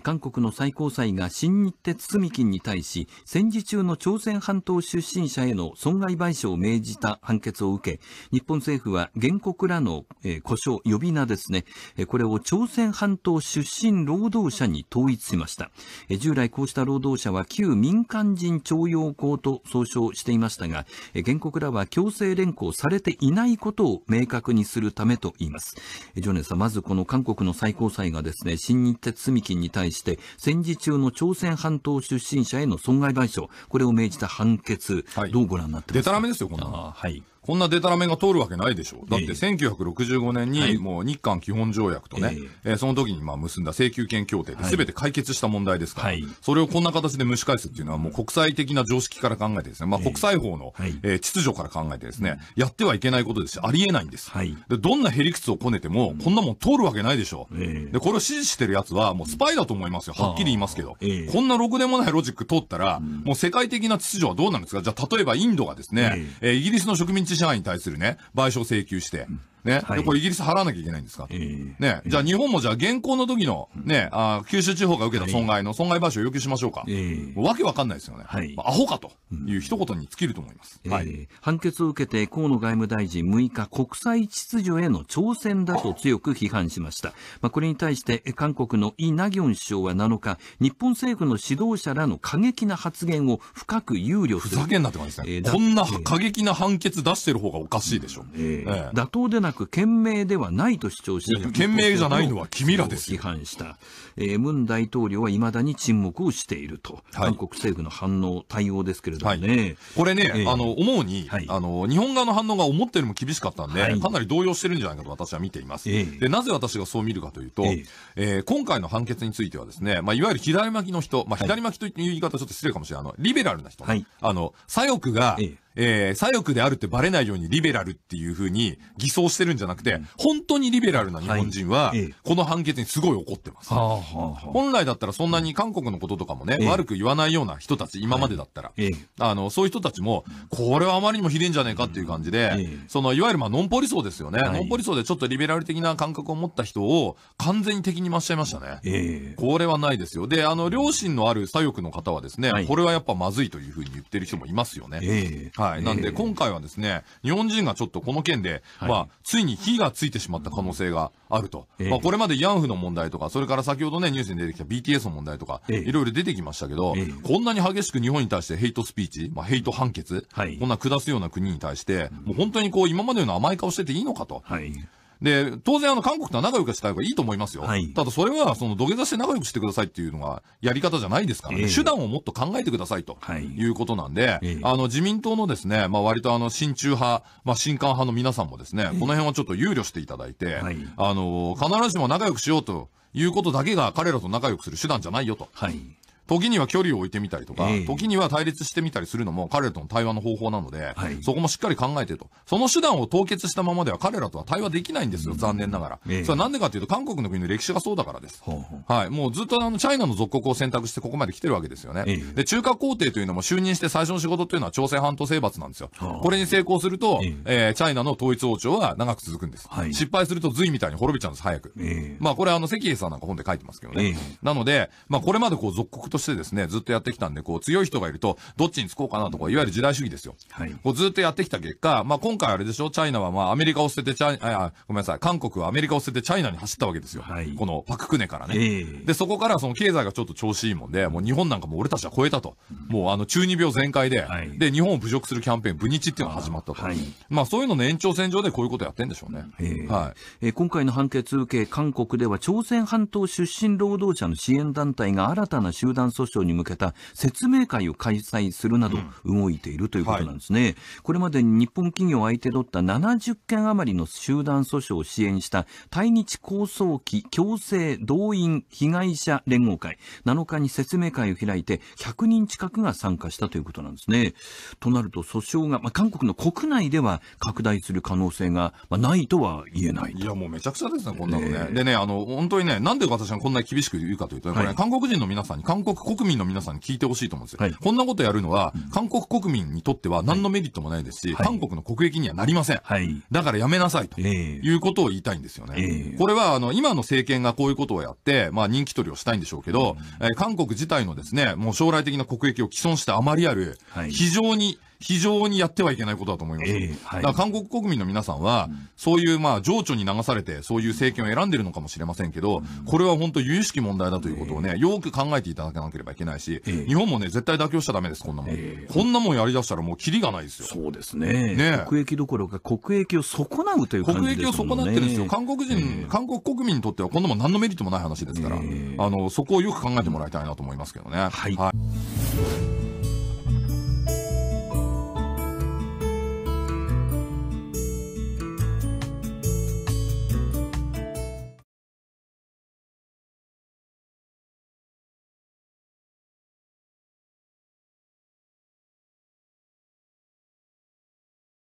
韓国の最高裁が新日鉄住金に対し戦時中の朝鮮半島出身者への損害賠償を命じた判決を受け日本政府は原告らの、えー、故障呼び名ですね、えこれを朝鮮半島出身労働者に統一しました、え従来こうした労働者は旧民間人徴用工と総称していましたが、え原告らは強制連行されていないことを明確にするためと言います、えジョネさんまずこの韓国の最高裁がですね新日鉄住金に対対して戦時中の朝鮮半島出身者への損害賠償これを命じた判決、はい、どうご覧になってますかでたらめですよこんなはい、こんなデタラメが通るわけないでしょう。だって1965年にもう日韓基本条約とね、ええー、その時にまあ結んだ請求権協定で全て解決した問題ですから、はい、それをこんな形で蒸し返すっていうのはもう国際的な常識から考えてですね、まあ国際法の、ええー、秩序から考えてですね、やってはいけないことですし、ありえないんです。はい、でどんなヘリクツをこねても、こんなもん通るわけないでしょう。で、これを支持してる奴はもうスパイだと思いますよ。はっきり言いますけど。こんなろくでもないロジック通ったら、もう世界的な秩序はどうなんですかじゃあ例えばインドがですね、えー、イギリスの植民地社員に対するね、賠償請求して、ね、はい、これイギリス払わなきゃいけないんですか、えー、ね、じゃあ日本もじゃあ現行の時のね、うん、あ九州地方が受けた損害の損害賠償を要求しましょうか。えー、わけわかんないですよね。はい、まあ、アホかという一言に尽きると思います。うん、はい、えー、判決を受けて河野外務大臣6日国際秩序への挑戦だと強く批判しました。まあ、これに対して韓国のイ・ナギョン首相は7日、日本政府の指導者らの過激な発言を深く憂慮する。ふざけんなって感じですね。えー、こんな過激な判決出してる方がおかしいでしょ。うえー、妥当でなく賢明ではないと主張し、賢明じゃないのは君らです批判した。えー、ムン大統領はいまだに沈黙をしていると、はい、韓国政府の反応、対応ですけれどもね。はい、これね、えー、あの、思うに、はい、あの、日本側の反応が思ったよりも厳しかったんで、かなり動揺してるんじゃないかと私は見ています。えー、で、なぜ私がそう見るかというと、えー、えー、今回の判決についてはですね、まあ、いわゆる左巻きの人、まあ、左巻きという言い方ちょっと失礼かもしれない。あの、リベラルな人、あの、左翼が、えーえー、左翼であるってバレないようにリベラルっていうふうに偽装してるんじゃなくて、うん、本当にリベラルな日本人は、この判決にすごい怒ってます、はい。本来だったらそんなに韓国のこととかもね、え悪く言わないような人たち、今までだったら、はい、あの、そういう人たちも、これはあまりにもひでんじゃねえかっていう感じで、うんえその、いわゆるまあ、ノンポリ層ですよね、はい。ノンポリ層でちょっとリベラル的な感覚を持った人を完全に敵に増しちゃいましたね。ええ、これはないですよ。で、あの、両親のある左翼の方はですね、これはやっぱまずいというふうに言ってる人もいますよね。はい、なんで、今回はですね、日本人がちょっとこの件で、はい、まあ、ついに火がついてしまった可能性があると。えー、まあ、これまでヤンフの問題とか、それから先ほどね、ニュースに出てきた BTS の問題とか、えー、いろいろ出てきましたけど、えー、こんなに激しく日本に対してヘイトスピーチ、まあ、ヘイト判決、はい、こんな下すような国に対して、もう本当にこう、今までの甘い顔してていいのかと。はいで、当然あの韓国とは仲良くした方がいいと思いますよ。はい、ただそれはその土下座して仲良くしてくださいっていうのがやり方じゃないですからね、えー、手段をもっと考えてくださいということなんで、はいえー、あの自民党のですね、まあ割とあの親中派、まあ新韓派の皆さんもですね、えー、この辺はちょっと憂慮していただいて、はい、あの、必ずしも仲良くしようということだけが彼らと仲良くする手段じゃないよと。はい時には距離を置いてみたりとか、えー、時には対立してみたりするのも彼らとの対話の方法なので、はい、そこもしっかり考えてと。その手段を凍結したままでは彼らとは対話できないんですよ、残念ながら。えー、それはなんでかというと、韓国の国の歴史がそうだからです。ほうほうはい。もうずっとあの、チャイナの属国を選択してここまで来てるわけですよね。えー、で、中華皇帝というのも就任して最初の仕事というのは朝鮮半島征伐なんですよ。これに成功すると、えー、チャイナの統一王朝は長く続くんです。はい、失敗すると隋みたいに滅びちゃうんです、早く。まあ、これあの、関平さんなんか本で書いてますけどね。なので、まあ、これまでこう、属国としてですね、ずっとやってきたんで、こう、強い人がいると、どっちにつこうかなとか、いわゆる時代主義ですよ。はい、こうずっとやってきた結果、まあ、今回あれでしょ、チャイナは、まあ、アメリカを捨てて、チャイあ、ごめんなさい、韓国はアメリカを捨ててチャイナに走ったわけですよ。はい、このパククネからね、えー、で、そこからその経済がちょっと調子いいもんで、もう日本なんかも俺たちは超えたと。うん、もう、あの、中二病全開で、はい、で、日本を侮辱するキャンペーン、ブニチっていうのが始まったと。はい、まあ、そういうのの延長線上でこういうことやってんでしょうね。はい。えー、今回の判決受け、韓国では朝鮮半島出身労働者の支援団体が新たな集団団訴訟に向けた説明会を開催するなど動いているということなんですね、うんはい、これまで日本企業相手取った70件余りの集団訴訟を支援した対日抗争期強制動員被害者連合会7日に説明会を開いて100人近くが参加したということなんですねとなると訴訟が、まあ、韓国の国内では拡大する可能性が、まあ、ないとは言えないいやもうめちゃくちゃですねこんなのね、えー、でねあの本当にねなんで私がこんなに厳しく言うかというと、ね、これ、ね韓国人の皆さんに韓国国国民の皆さんに聞いてほしいと思うんですよ、はい、こんなことやるのは、韓国国民にとっては何のメリットもないですし、はい、韓国の国益にはなりません、はい、だからやめなさいと、いうことを言いたいんですよね。えー、これはあの今の政権がこういうことをやって、まあ、人気取りをしたいんでしょうけど、うん、えー、韓国自体のですねもう将来的な国益を毀損したあまりある、非常に、非常にやってはいけないことだと思います。えーはい、だから韓国国民の皆さんは、うん、そういう、まあ、情緒に流されて、そういう政権を選んでるのかもしれませんけど、うん、これは本当、由々しき問題だということをね、えー、よく考えていただかなければいけないし、えー、日本もね、絶対妥協しちゃだめです、こんなもん。こんなもんやりだしたら、もう、きりがないですよ。そうですね。ね国益どころか、国益を損なうという感じですね。国益を損なってるんですよ。韓国人、韓国国民にとっては、こんなもん何のメリットもない話ですから、あの、そこをよく考えてもらいたいなと思いますけどね。はい、はい